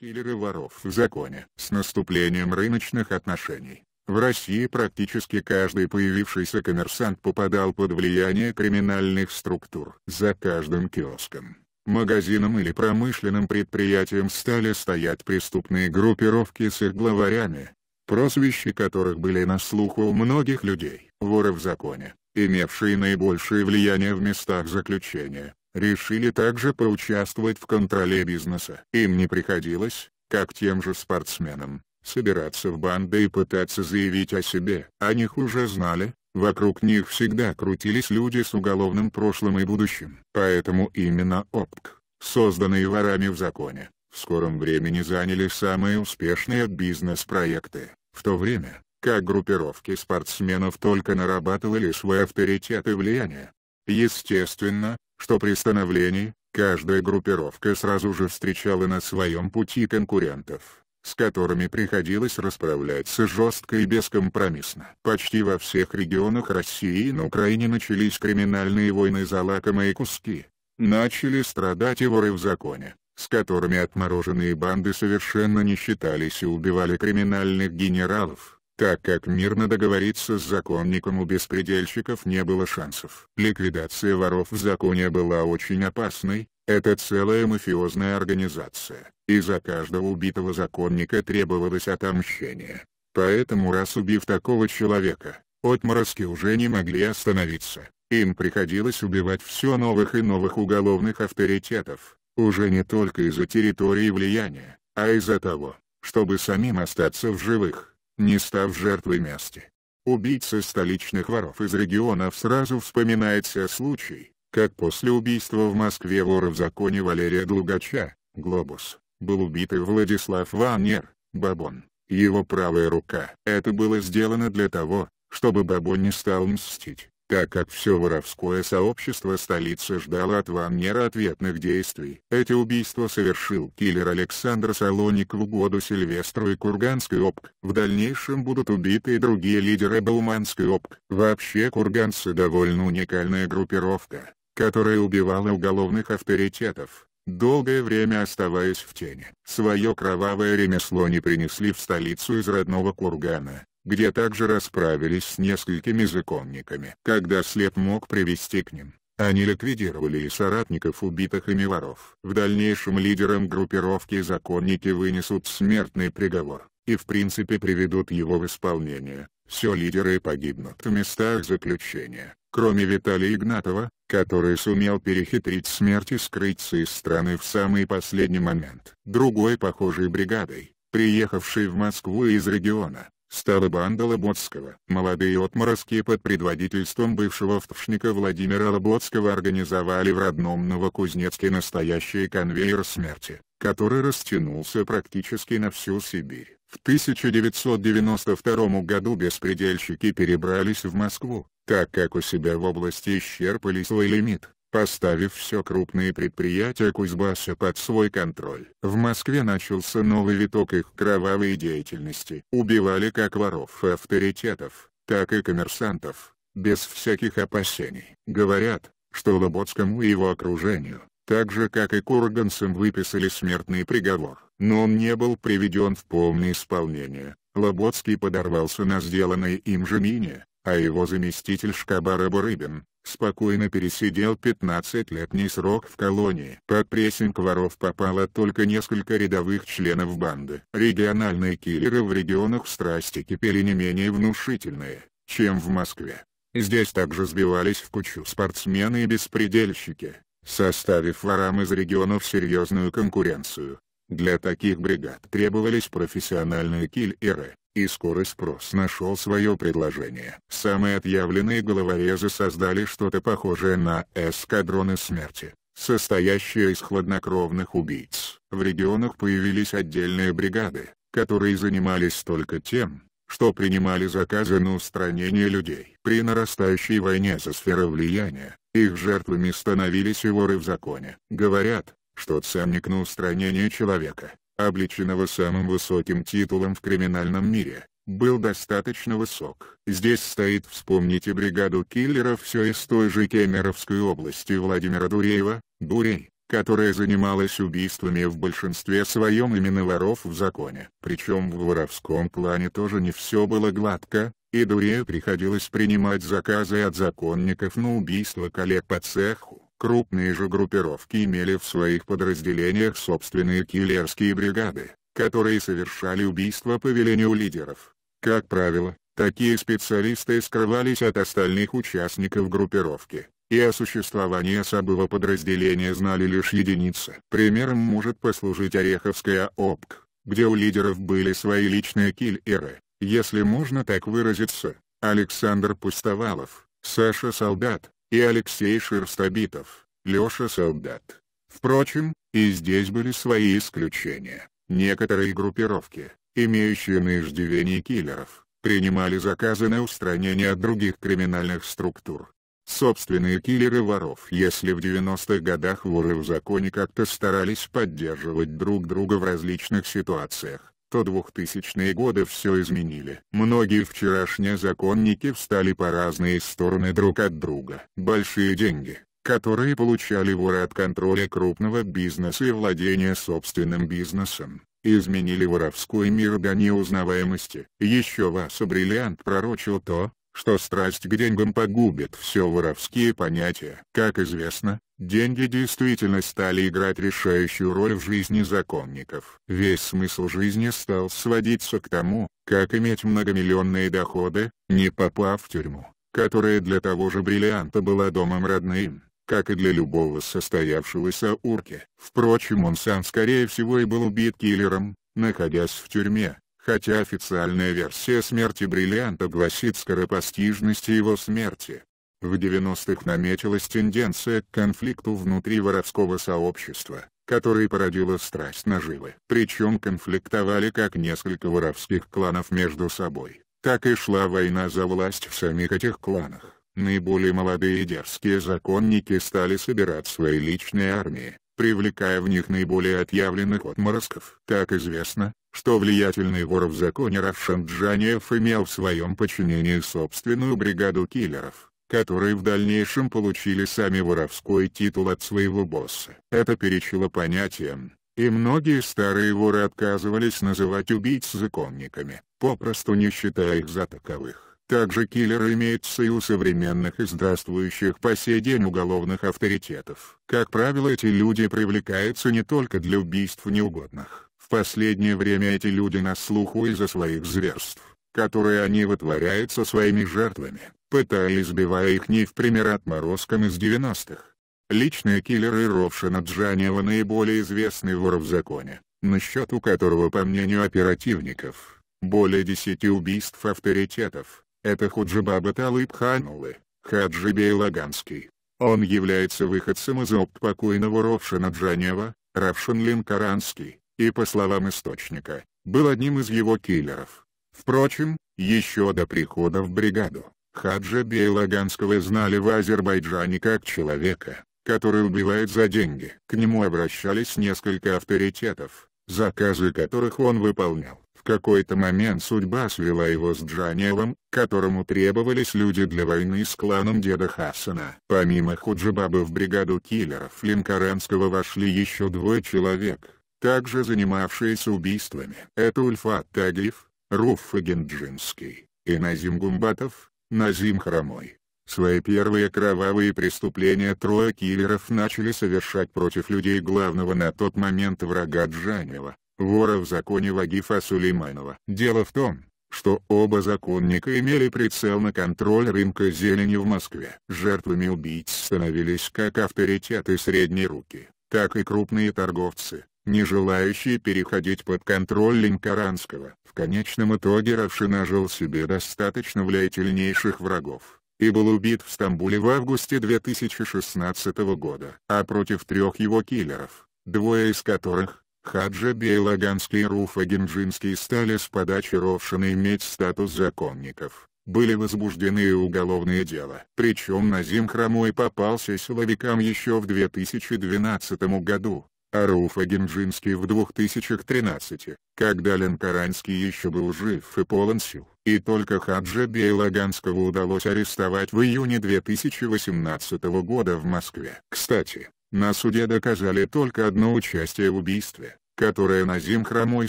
киллеры воров в законе. С наступлением рыночных отношений, в России практически каждый появившийся коммерсант попадал под влияние криминальных структур. За каждым киоском, магазином или промышленным предприятием стали стоять преступные группировки с их главарями, прозвища которых были на слуху у многих людей. Воры в законе, имевшие наибольшее влияние в местах заключения, решили также поучаствовать в контроле бизнеса. Им не приходилось, как тем же спортсменам, собираться в банды и пытаться заявить о себе. О них уже знали, вокруг них всегда крутились люди с уголовным прошлым и будущим. Поэтому именно ОПК, созданные ворами в законе, в скором времени заняли самые успешные бизнес-проекты, в то время, как группировки спортсменов только нарабатывали свой авторитет и влияние. Естественно, что при становлении, каждая группировка сразу же встречала на своем пути конкурентов, с которыми приходилось расправляться жестко и бескомпромиссно. Почти во всех регионах России и на Украине начались криминальные войны за лакомые куски. Начали страдать и воры в законе, с которыми отмороженные банды совершенно не считались и убивали криминальных генералов так как мирно договориться с законником у беспредельщиков не было шансов. Ликвидация воров в законе была очень опасной, это целая мафиозная организация, и за каждого убитого законника требовалось отомщение. Поэтому раз убив такого человека, отморозки уже не могли остановиться, им приходилось убивать все новых и новых уголовных авторитетов, уже не только из-за территории влияния, а из-за того, чтобы самим остаться в живых не став жертвой мести. Убийца столичных воров из регионов сразу вспоминается случай, как после убийства в Москве вора в законе Валерия Долгача, Глобус, был убит и Владислав Ваннер, Бабон, его правая рука. Это было сделано для того, чтобы Бабон не стал мстить, так как все воровское сообщество столицы ждало от Ваннера ответных действий. Эти убийства совершил киллер Александр Салоник в угоду Сильвестру и Курганской ОПК. В дальнейшем будут убиты и другие лидеры Бауманской ОПК. Вообще курганцы довольно уникальная группировка, которая убивала уголовных авторитетов долгое время оставаясь в тени. Свое кровавое ремесло не принесли в столицу из родного Кургана, где также расправились с несколькими законниками. Когда слеп мог привести к ним, они ликвидировали и соратников убитых ими воров. В дальнейшем лидерам группировки законники вынесут смертный приговор, и в принципе приведут его в исполнение. Все лидеры погибнут в местах заключения, кроме Виталия Игнатова, который сумел перехитрить смерть и скрыться из страны в самый последний момент. Другой похожей бригадой, приехавшей в Москву из региона, Старого Лоботского. Молодые отморозки под предводительством бывшего втовшника Владимира Лоботского организовали в родном Новокузнецке настоящий конвейер смерти, который растянулся практически на всю Сибирь. В 1992 году беспредельщики перебрались в Москву, так как у себя в области исчерпали свой лимит поставив все крупные предприятия Кузбасса под свой контроль. В Москве начался новый виток их кровавой деятельности. Убивали как воров авторитетов, так и коммерсантов, без всяких опасений. Говорят, что Лоботскому и его окружению, так же как и Курганцам выписали смертный приговор. Но он не был приведен в полное исполнение. Лоботский подорвался на сделанной им же мине, а его заместитель Шкабарабу Рыбин, спокойно пересидел 15-летний срок в колонии. Под прессинг воров попало только несколько рядовых членов банды. Региональные киллеры в регионах страсти кипели не менее внушительные, чем в Москве. Здесь также сбивались в кучу спортсмены и беспредельщики, составив ворам из регионов серьезную конкуренцию. Для таких бригад требовались профессиональные киллеры, и скорый спрос нашел свое предложение. Самые отъявленные головорезы создали что-то похожее на эскадроны смерти, состоящие из хладнокровных убийц. В регионах появились отдельные бригады, которые занимались только тем, что принимали заказы на устранение людей. При нарастающей войне за сферы влияния, их жертвами становились и воры в законе. Говорят, что ценник на устранение человека, обличенного самым высоким титулом в криминальном мире, был достаточно высок. Здесь стоит вспомните бригаду киллеров все из той же Кемеровской области Владимира Дуреева, Дурей, которая занималась убийствами в большинстве своем именно воров в законе. Причем в воровском плане тоже не все было гладко, и Дурею приходилось принимать заказы от законников на убийство коллег по цеху. Крупные же группировки имели в своих подразделениях собственные киллерские бригады, которые совершали убийства по велению лидеров. Как правило, такие специалисты скрывались от остальных участников группировки, и о существовании особого подразделения знали лишь единицы. Примером может послужить Ореховская ОПК, где у лидеров были свои личные киллеры, если можно так выразиться, Александр Пустовалов, Саша Солдат, и Алексей Шерстобитов, Леша Солдат. Впрочем, и здесь были свои исключения. Некоторые группировки, имеющие на иждивении киллеров, принимали заказы на устранение от других криминальных структур. Собственные киллеры воров если в 90-х годах воры в законе как-то старались поддерживать друг друга в различных ситуациях, то двухтысячные годы все изменили. Многие вчерашние законники встали по разные стороны друг от друга. Большие деньги, которые получали воры от контроля крупного бизнеса и владения собственным бизнесом, изменили воровской мир до неузнаваемости. Еще Васа Бриллиант пророчил то, что страсть к деньгам погубит все воровские понятия. Как известно, Деньги действительно стали играть решающую роль в жизни законников. Весь смысл жизни стал сводиться к тому, как иметь многомиллионные доходы, не попав в тюрьму, которая для того же бриллианта была домом родным, как и для любого состоявшегося урки. Впрочем он сам скорее всего и был убит киллером, находясь в тюрьме, хотя официальная версия смерти бриллианта гласит скоропостижности его смерти. В 90-х наметилась тенденция к конфликту внутри воровского сообщества, который породила страсть наживы. Причем конфликтовали как несколько воровских кланов между собой, так и шла война за власть в самих этих кланах. Наиболее молодые и дерзкие законники стали собирать свои личные армии, привлекая в них наиболее отъявленных отморозков. Так известно, что влиятельный вор в законе Равшанджаниев имел в своем подчинении собственную бригаду киллеров которые в дальнейшем получили сами воровской титул от своего босса. Это перечило понятием, и многие старые воры отказывались называть убийц законниками, попросту не считая их за таковых. Также киллер имеется и у современных и здравствующих по сей день уголовных авторитетов. Как правило эти люди привлекаются не только для убийств неугодных. В последнее время эти люди на слуху из-за своих зверств, которые они вытворяют со своими жертвами пытаясь сбивая их не в пример отморозкам из 90-х. Личные киллеры Ровшина Джанева наиболее известный вор в законе, на счету которого по мнению оперативников, более 10 убийств авторитетов, это Худжибаба Талыб Ханулы, Хаджибей Лаганский. Он является выходцем из опт покойного Ровшина Джанева, Равшин Каранский, и по словам источника, был одним из его киллеров. Впрочем, еще до прихода в бригаду, Хаджа Бейлаганского знали в Азербайджане как человека, который убивает за деньги. К нему обращались несколько авторитетов, заказы которых он выполнял. В какой-то момент судьба свела его с Джаневым, которому требовались люди для войны с кланом деда Хасана. Помимо Худжибабы в бригаду киллеров Линкоранского вошли еще двое человек, также занимавшиеся убийствами. Это Ульфат Тагиев, Руф Генджинский и Назим Гумбатов, Назим Хромой. Свои первые кровавые преступления трое киллеров начали совершать против людей главного на тот момент врага Джанева, вора в законе Вагифа Сулейманова. Дело в том, что оба законника имели прицел на контроль рынка зелени в Москве. Жертвами убийц становились как авторитеты средней руки, так и крупные торговцы не желающие переходить под контроль Линкоранского. В конечном итоге Равши нажил себе достаточно влиятельнейших врагов и был убит в Стамбуле в августе 2016 года. А против трех его киллеров, двое из которых, Хаджа Бейлаганский и Руфа Генджинский стали с подачи Ровшина иметь статус законников были возбуждены уголовные дела. Причем Назим Хромой попался силовикам еще в 2012 году, а Руфа в 2013, когда Ленкаранский еще был жив и полон сил. И только Хаджа Бейлаганского удалось арестовать в июне 2018 года в Москве. Кстати, на суде доказали только одно участие в убийстве, которое Назим Хромой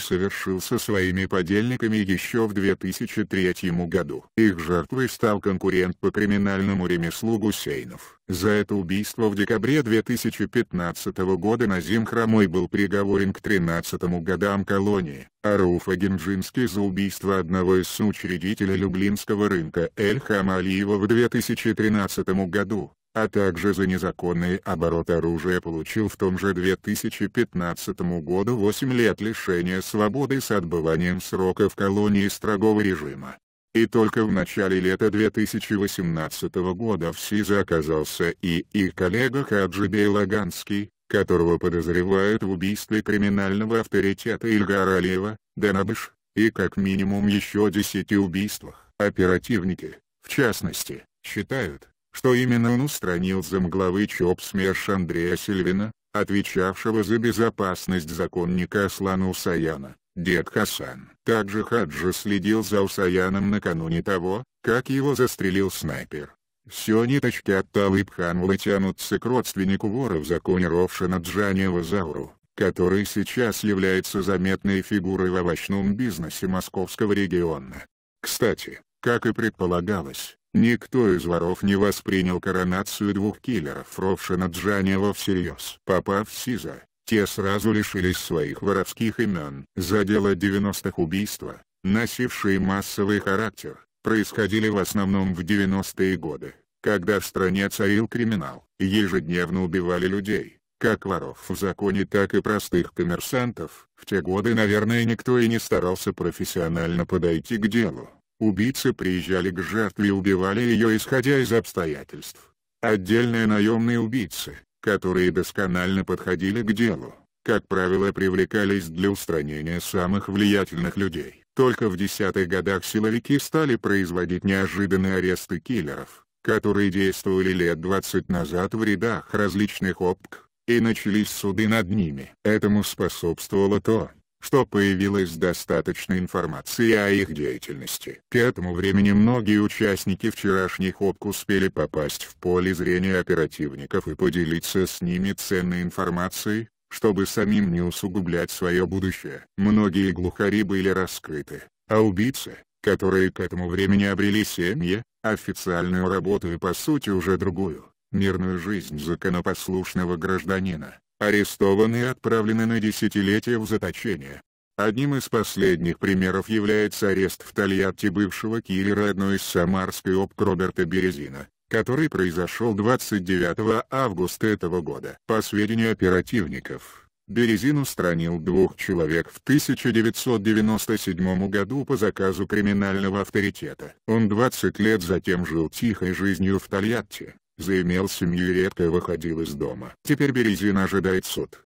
совершил со своими подельниками еще в 2003 году. Их жертвой стал конкурент по криминальному ремеслу Гусейнов. За это убийство в декабре 2015 года Назим Хромой был приговорен к 13 годам колонии, а Руфа Генджинский за убийство одного из соучредителей Люблинского рынка Эльхама Алиева в 2013 году а также за незаконный оборот оружия получил в том же 2015 году 8 лет лишения свободы с отбыванием срока в колонии строгого режима. И только в начале лета 2018 года в СИЗО оказался и их коллега Хаджибей Лаганский, которого подозревают в убийстве криминального авторитета Ильгара Алиева, Денабыш, и как минимум еще десяти убийствах. Оперативники, в частности, считают, что именно он устранил замглавы ЧОПСМЕШ Андрея Сильвина, отвечавшего за безопасность законника Аслана Усаяна. Дед Хасан. Также Хаджи следил за Усаяном накануне того, как его застрелил снайпер. Все ниточки от Талыбханвы тянутся к родственнику вора в законе Ровшина Джанева Зауру, который сейчас является заметной фигурой в овощном бизнесе московского региона. Кстати, как и предполагалось, Никто из воров не воспринял коронацию двух киллеров Ровшина Джанева всерьез. Попав в СИЗО, те сразу лишились своих воровских имен. За дело 90-х убийства, носившие массовый характер, происходили в основном в 90-е годы, когда в стране царил криминал. Ежедневно убивали людей, как воров в законе, так и простых коммерсантов. В те годы, наверное, никто и не старался профессионально подойти к делу. Убийцы приезжали к жертве и убивали ее исходя из обстоятельств. Отдельные наемные убийцы, которые досконально подходили к делу, как правило привлекались для устранения самых влиятельных людей. Только в десятых годах силовики стали производить неожиданные аресты киллеров, которые действовали лет 20 назад в рядах различных ОПК, и начались суды над ними. Этому способствовало то, что появилось достаточно информации о их деятельности. К этому времени многие участники вчерашних ОПК успели попасть в поле зрения оперативников и поделиться с ними ценной информацией, чтобы самим не усугублять свое будущее. Многие глухари были раскрыты, а убийцы, которые к этому времени обрели семьи, официальную работу и по сути уже другую, мирную жизнь законопослушного гражданина, арестованы и отправлены на десятилетия в заточение. Одним из последних примеров является арест в Тольятти бывшего киллера одной из самарской ОПК Роберта Березина, который произошел 29 августа этого года. По сведению оперативников, Березин устранил двух человек в 1997 году по заказу криминального авторитета. Он 20 лет затем жил тихой жизнью в Тольятти, заимел семью и редко выходил из дома. Теперь Березин ожидает суд.